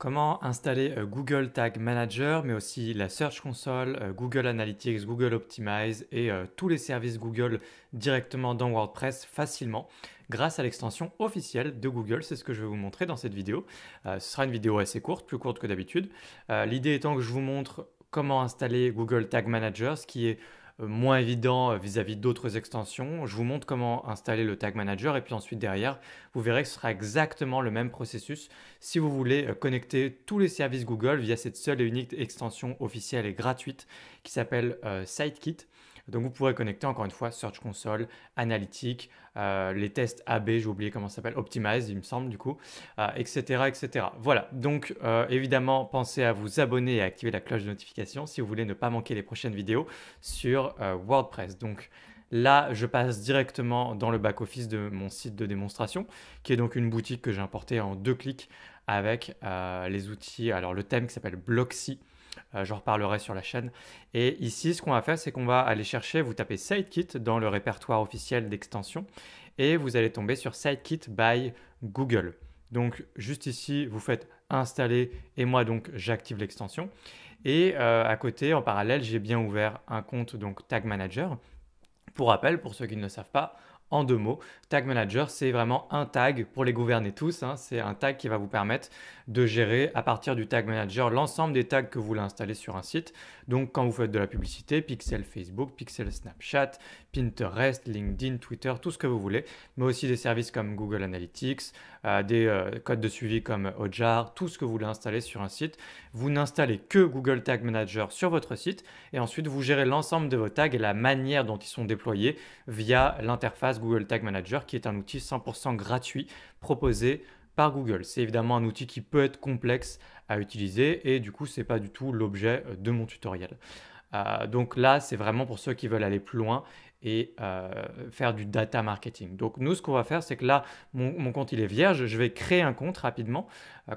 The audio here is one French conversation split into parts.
Comment installer euh, Google Tag Manager, mais aussi la Search Console, euh, Google Analytics, Google Optimize et euh, tous les services Google directement dans WordPress facilement grâce à l'extension officielle de Google. C'est ce que je vais vous montrer dans cette vidéo. ce sera une vidéo assez courte, plus courte que d'habitude. L'idée étant que je vous montre comment installer Google Tag Manager, ce qui est euh, moins évident euh, vis-à-vis d'autres extensions. Je vous montre comment installer le Tag Manager et puis ensuite derrière, vous verrez que ce sera exactement le même processus si vous voulez euh, connecter tous les services Google via cette seule et unique extension officielle et gratuite qui s'appelle SiteKit. Donc vous pourrez connecter encore une fois Search Console, Analytics, euh, les tests AB, j'ai oublié comment ça s'appelle, Optimize, il me semble du coup, etc., euh, etc. Voilà, donc euh, évidemment, pensez à vous abonner et à activer la cloche de notification si vous voulez ne pas manquer les prochaines vidéos sur WordPress. Donc Là, je passe directement dans le back-office de mon site de démonstration, qui est donc une boutique que j'ai importée en deux clics avec les outils, alors le thème qui s'appelle Bloxy, euh, Je reparlerai sur la chaîne. Et ici, ce qu'on va faire, c'est qu'on va aller chercher, vous tapez SiteKit dans le répertoire officiel d'extension et vous allez tomber sur SiteKit by Google. Donc juste ici, vous faites installer et moi donc j'active l'extension. Et euh, à côté, en parallèle, j'ai bien ouvert un compte donc Tag Manager. Pour rappel, pour ceux qui ne savent pas, en deux mots, Tag Manager, c'est vraiment un tag pour les gouverner tous. Hein. C'est un tag qui va vous permettre de gérer à partir du Tag Manager l'ensemble des tags que vous voulez installer sur un site. Donc quand vous faites de la publicité, Pixel Facebook, Pixel Snapchat, Pinterest, LinkedIn, Twitter, tout ce que vous voulez, mais aussi des services comme Google Analytics, euh, des euh, codes de suivi comme Ojar, tout ce que vous voulez installer sur un site. Vous n'installez que Google Tag Manager sur votre site et ensuite vous gérez l'ensemble de vos tags et la manière dont ils sont déployés via l'interface Google Tag Manager qui est un outil 100% gratuit proposé par Google. C'est évidemment un outil qui peut être complexe à utiliser et du coup, ce n'est pas du tout l'objet euh, de mon tutoriel. Euh, donc là, c'est vraiment pour ceux qui veulent aller plus loin et euh, faire du data marketing. Donc nous, ce qu'on va faire, c'est que là, mon, compte, il est vierge. Je vais créer un compte rapidement.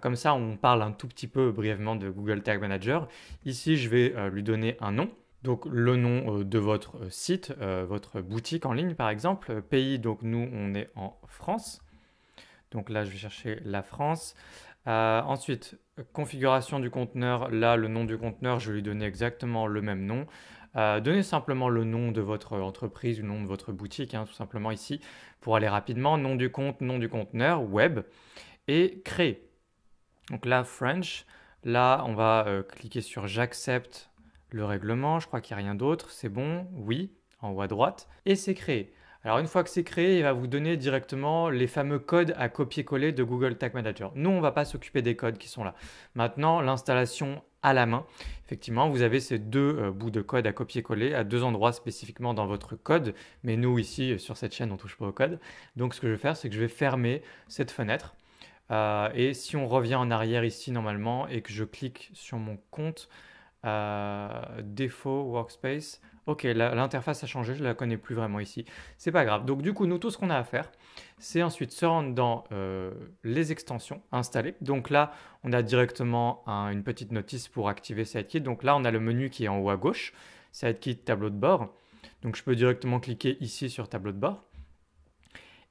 comme ça, on parle un tout petit peu brièvement de Google Tag Manager. Ici, je vais lui donner un nom donc le nom euh, de votre euh, site, euh, votre boutique en ligne par exemple. Pays, donc nous on est en France. Donc là je vais chercher la France. ensuite, configuration du conteneur. Là le nom du conteneur, je vais lui donner exactement le même nom. donnez simplement le nom de votre entreprise, le nom de votre boutique, hein, tout simplement ici, pour aller rapidement. Nom du compte, nom du conteneur, web, et créer. Donc là, French. Là, on va cliquer sur j'accepte le règlement, je crois qu'il n'y a rien d'autre, c'est bon, oui, en haut à droite, et c'est créé. Alors une fois que c'est créé, il va vous donner directement les fameux codes à copier-coller de Google Tag Manager. Nous, on ne va pas s'occuper des codes qui sont là. Maintenant, l'installation à la main. Effectivement, vous avez ces deux euh, bouts de code à copier-coller à deux endroits spécifiquement dans votre code, mais nous ici euh, sur cette chaîne on touche pas au code. Donc ce que je vais faire, c'est que je vais fermer cette fenêtre. Euh, et si on revient en arrière ici normalement et que je clique sur mon compte, défaut workspace. Ok, l'interface a changé, je la connais plus vraiment ici. C'est pas grave. Donc du coup, nous, tout ce qu'on a à faire, c'est ensuite se rendre dans euh, les extensions installées. Donc là, on a directement une petite notice pour activer kit Donc là, on a le menu qui est en haut à gauche, kit tableau de bord. Donc je peux directement cliquer ici sur tableau de bord.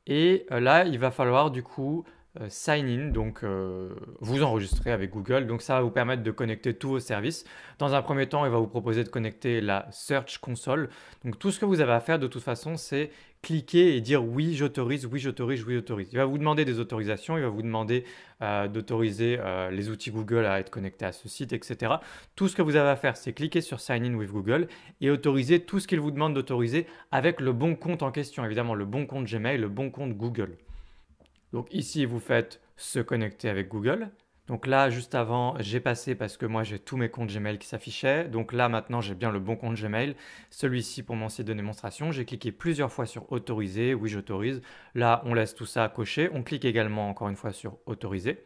Et euh, là, il va falloir du coup euh, sign in, donc euh, vous enregistrez avec Google. Donc ça va vous permettre de connecter tous vos services. Dans un premier temps, il va vous proposer de connecter la Search Console. Donc tout ce que vous avez à faire de toute façon, c'est cliquer et dire oui, j'autorise, oui, j'autorise, oui, j'autorise. Il va vous demander des autorisations, il va vous demander euh, d'autoriser les outils Google à être connectés à ce site, etc. Tout ce que vous avez à faire, c'est cliquer sur Sign in with Google et autoriser tout ce qu'il vous demande d'autoriser avec le bon compte en question, évidemment le bon compte Gmail, le bon compte Google. Donc ici, vous faites se connecter avec Google. Donc là, juste avant, j'ai passé parce que moi, j'ai tous mes comptes Gmail qui s'affichaient. Donc là, maintenant, j'ai bien le bon compte Gmail. Celui-ci pour mon site de démonstration. J'ai cliqué plusieurs fois sur autoriser. Oui, j'autorise. Là, on laisse tout ça coché. On clique également encore une fois sur autoriser.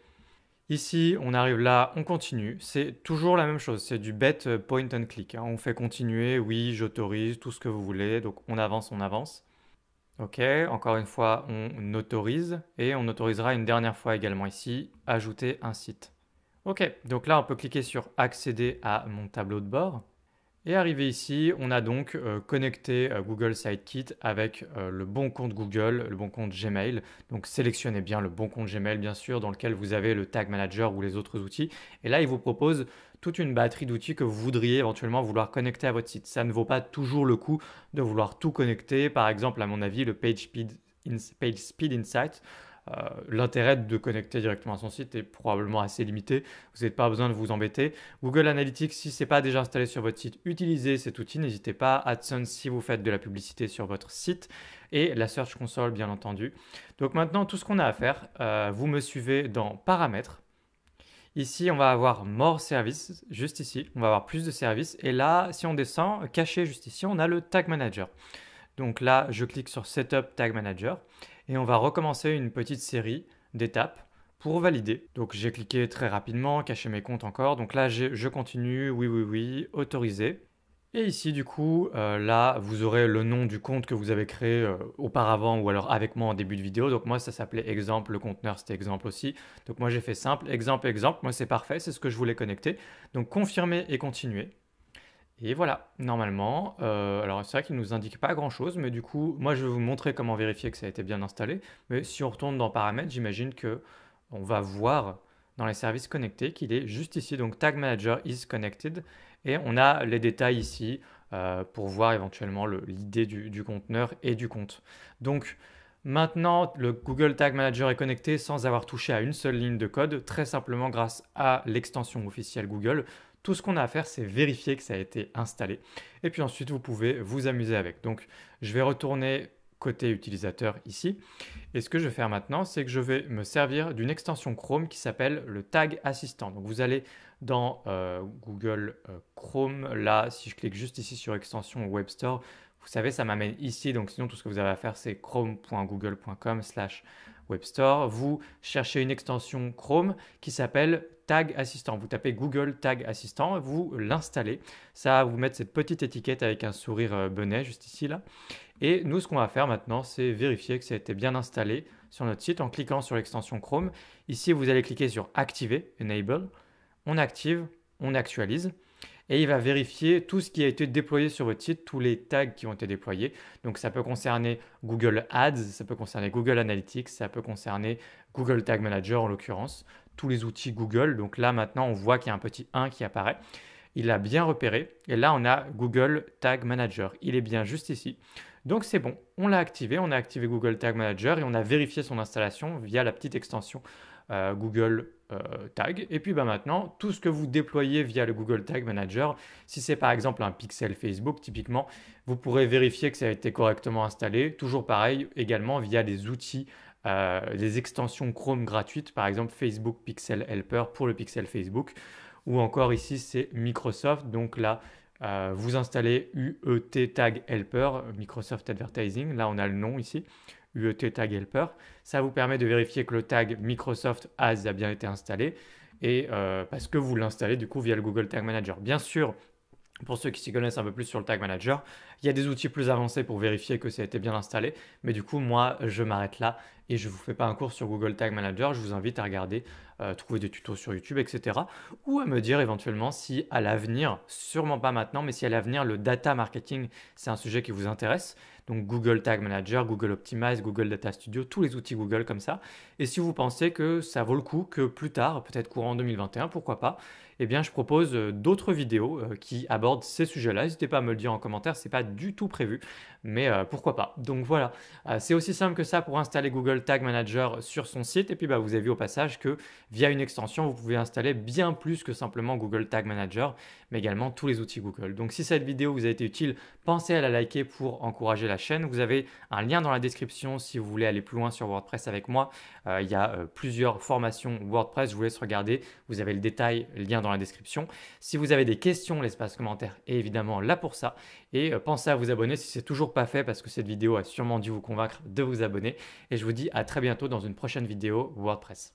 Ici, on arrive là, on continue. C'est toujours la même chose, c'est du bête euh, point and click. Hein. On fait continuer, oui, j'autorise, tout ce que vous voulez. Donc on avance, on avance. OK, encore une fois, on autorise et on autorisera une dernière fois également ici, ajouter un site. OK, donc là, on peut cliquer sur accéder à mon tableau de bord. Et arrivé ici, on a donc euh, connecté Google euh, Google Sitekit avec euh, le bon compte Google, le bon compte Gmail. Donc sélectionnez bien le bon compte Gmail, bien sûr, dans lequel vous avez le Tag Manager ou les autres outils. Et là, il vous propose toute une batterie d'outils que vous voudriez éventuellement vouloir connecter à votre site. Ça ne vaut pas toujours le coup de vouloir tout connecter. Par exemple, à mon avis, le PageSpeed, Page Speed Insight euh, l'intérêt de connecter directement à son site est probablement assez limité. Vous n'avez pas besoin de vous embêter. Google Analytics, si ce n'est pas déjà installé sur votre site, utilisez cet outil. N'hésitez pas. AdSense, si vous faites de la publicité sur votre site. Et la Search Console, bien entendu. Donc maintenant, tout ce qu'on a à faire, euh, vous me suivez dans Paramètres. Ici, on va avoir More Services, juste ici. On va avoir plus de services. Et là, si on descend, caché juste ici, on a le Tag Manager. Donc là, je clique sur Setup Tag Manager et on va recommencer une petite série d'étapes pour valider. Donc j'ai cliqué très rapidement, cacher mes comptes encore. Donc là, je continue, oui, oui, oui, autoriser. Et ici, du coup, euh, là, vous aurez le nom du compte que vous avez créé euh, auparavant ou alors avec moi en début de vidéo. Donc moi, ça s'appelait exemple, le conteneur, c'était exemple aussi. Donc moi, j'ai fait simple, exemple, exemple. Moi, c'est parfait, c'est ce que je voulais connecter. Donc confirmer et continuer. Et voilà, normalement, euh, alors c'est vrai qu'il ne nous indique pas grand-chose, mais du coup, moi je vais vous montrer comment vérifier que ça a été bien installé. Mais si on retourne dans paramètres, j'imagine que on va voir dans les services connectés qu'il est juste ici, donc Tag Manager is connected, et on a les détails ici euh, pour voir éventuellement l'idée du, du, conteneur et du compte. Donc Maintenant, le Google Tag Manager est connecté sans avoir touché à une seule ligne de code, très simplement grâce à l'extension officielle Google. Tout ce qu'on a à faire, c'est vérifier que ça a été installé. Et puis ensuite, vous pouvez vous amuser avec. Donc, je vais retourner côté utilisateur ici. Et ce que je vais faire maintenant, c'est que je vais me servir d'une extension Chrome qui s'appelle le Tag Assistant. Donc vous allez dans euh, Google euh, Chrome, là, si je clique juste ici sur extension Web Store, vous savez, ça m'amène ici. Donc sinon, tout ce que vous avez à faire, c'est chrome.google.com webstore. Vous cherchez une extension Chrome qui s'appelle Tag Assistant. Vous tapez Google Tag Assistant, vous l'installez. Ça va vous mettre cette petite étiquette avec un sourire euh, bonnet juste ici là. Et nous, ce qu'on va faire maintenant, c'est vérifier que ça a été bien installé sur notre site en cliquant sur l'extension Chrome. Ici, vous allez cliquer sur Activer, Enable. On active, on actualise et il va vérifier tout ce qui a été déployé sur votre site, tous les tags qui ont été déployés. Donc ça peut concerner Google Ads, ça peut concerner Google Analytics, ça peut concerner Google Tag Manager en l'occurrence, tous les outils Google. Donc là maintenant on voit qu'il y a un petit 1 qui apparaît. Il l'a bien repéré et là on a Google Tag Manager. Il est bien juste ici. Donc c'est bon, on l'a activé, on a activé Google Tag Manager et on a vérifié son installation via la petite extension euh, Google euh, tag. Et puis bah, maintenant, tout ce que vous déployez via le Google Tag Manager, si c'est par exemple un pixel Facebook, typiquement, vous pourrez vérifier que ça a été correctement installé. Toujours pareil, également via des outils euh, des extensions Chrome gratuites, par exemple Facebook Pixel Helper pour le Pixel Facebook, ou encore ici c'est Microsoft, donc là euh, vous installez UET Tag Helper, Microsoft Advertising, là on a le nom ici, UET tag helper. Ça vous permet de vérifier que le tag Microsoft As a bien été installé et euh, parce que vous l'installez du coup via le Google Tag Manager. Bien sûr, pour ceux qui s'y connaissent un peu plus sur le Tag Manager, il y a des outils plus avancés pour vérifier que ça a été bien installé, mais du coup moi je m'arrête là et je ne vous fais pas un cours sur Google Tag Manager, je vous invite à regarder, euh, trouver des tutos sur YouTube, etc. Ou à me dire éventuellement si à l'avenir, sûrement pas maintenant, mais si à l'avenir le data marketing, c'est un sujet qui vous intéresse. Donc Google Tag Manager, Google Optimize, Google Data Studio, tous les outils Google comme ça. Et si vous pensez que ça vaut le coup, que plus tard, peut-être courant 2021, pourquoi pas, eh bien je propose euh, d'autres vidéos euh, qui abordent ces sujets-là. N'hésitez pas à me le dire en commentaire, c'est pas du tout prévu mais euh, pourquoi pas. Donc voilà, euh, c'est aussi simple que ça pour installer Google Tag Manager sur son site. Et puis bah, vous avez vu au passage que via une extension, vous pouvez installer bien plus que simplement Google Tag Manager, mais également tous les outils Google. Donc si cette vidéo vous a été utile, pensez à la liker pour encourager la chaîne. Vous avez un lien dans la description si vous voulez aller plus loin sur WordPress avec moi. Euh, il y a plusieurs formations WordPress, je vous laisse regarder. Vous avez le détail, lien dans la description. Si vous avez des questions, l'espace commentaire est évidemment là pour ça. Et euh, pensez à vous abonner si ce n'est toujours pas fait parce que cette vidéo a sûrement dû vous convaincre de vous abonner. Et je vous dis à très bientôt dans une prochaine vidéo WordPress.